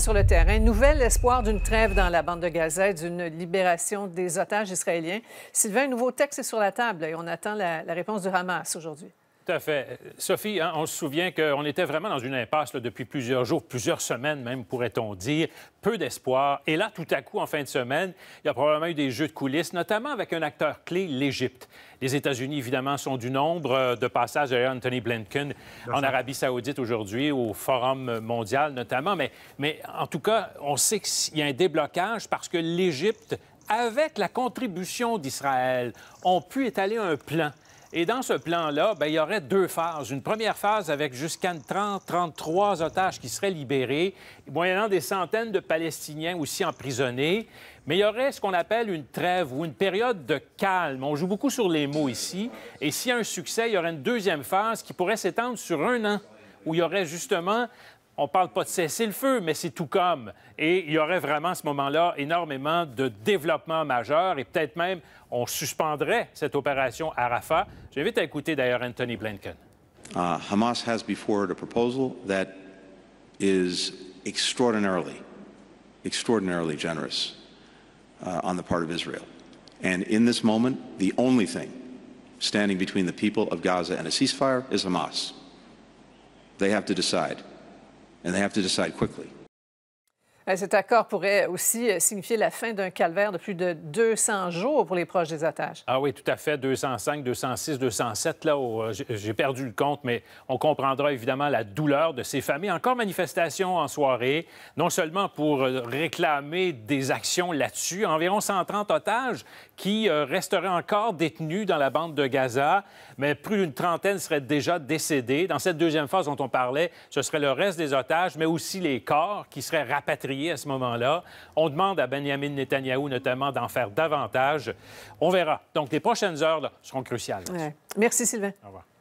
Sur le terrain, nouvel espoir d'une trêve dans la bande de Gaza et d'une libération des otages israéliens. Sylvain, un nouveau texte est sur la table et on attend la, la réponse du Hamas aujourd'hui. Tout à fait. Sophie, hein, on se souvient qu'on était vraiment dans une impasse depuis plusieurs jours, plusieurs semaines même, pourrait-on dire. Peu d'espoir. Et là, tout à coup, en fin de semaine, il y a probablement eu des jeux de coulisses, notamment avec un acteur clé, l'Égypte. Les États-Unis, évidemment, sont du nombre. Euh, de passages. d'ailleurs, Anthony Blinken en Arabie saoudite aujourd'hui, au Forum mondial notamment. Mais, mais en tout cas, on sait qu'il y a un déblocage parce que l'Égypte, avec la contribution d'Israël, ont pu étaler un plan et dans ce plan-là, ben, il y aurait deux phases. Une première phase avec jusqu'à 30, 33 otages qui seraient libérés, moyennant des centaines de Palestiniens aussi emprisonnés. Mais il y aurait ce qu'on appelle une trêve ou une période de calme. On joue beaucoup sur les mots ici. Et s'il y a un succès, il y aurait une deuxième phase qui pourrait s'étendre sur un an où il y aurait justement on parle pas de cesser le feu, mais c'est tout comme. Et il y aurait vraiment à ce moment-là énormément de développement majeur et peut-être même on suspendrait cette opération à Rafah. J'invite à écouter d'ailleurs Anthony Blinken. Uh, Hamas has before it a proposal that is extraordinarily, extraordinarily generous uh, on the part of Israel. And in this moment, the only thing standing between the people of Gaza and a ceasefire is Hamas. Ils doivent décider. and they have to decide quickly. Euh, cet accord pourrait aussi euh, signifier la fin d'un calvaire de plus de 200 jours pour les proches des otages. Ah oui, tout à fait. 205, 206, 207, là, où euh, j'ai perdu le compte, mais on comprendra évidemment la douleur de ces familles. Encore manifestation en soirée, non seulement pour réclamer des actions là-dessus, environ 130 otages qui resteraient encore détenus dans la bande de Gaza, mais plus d'une trentaine seraient déjà décédés. Dans cette deuxième phase dont on parlait, ce serait le reste des otages, mais aussi les corps qui seraient rapatriés à ce moment-là. On demande à Benjamin Netanyahou notamment d'en faire davantage. On verra. Donc, les prochaines heures seront cruciales. Merci, Sylvain. Au revoir.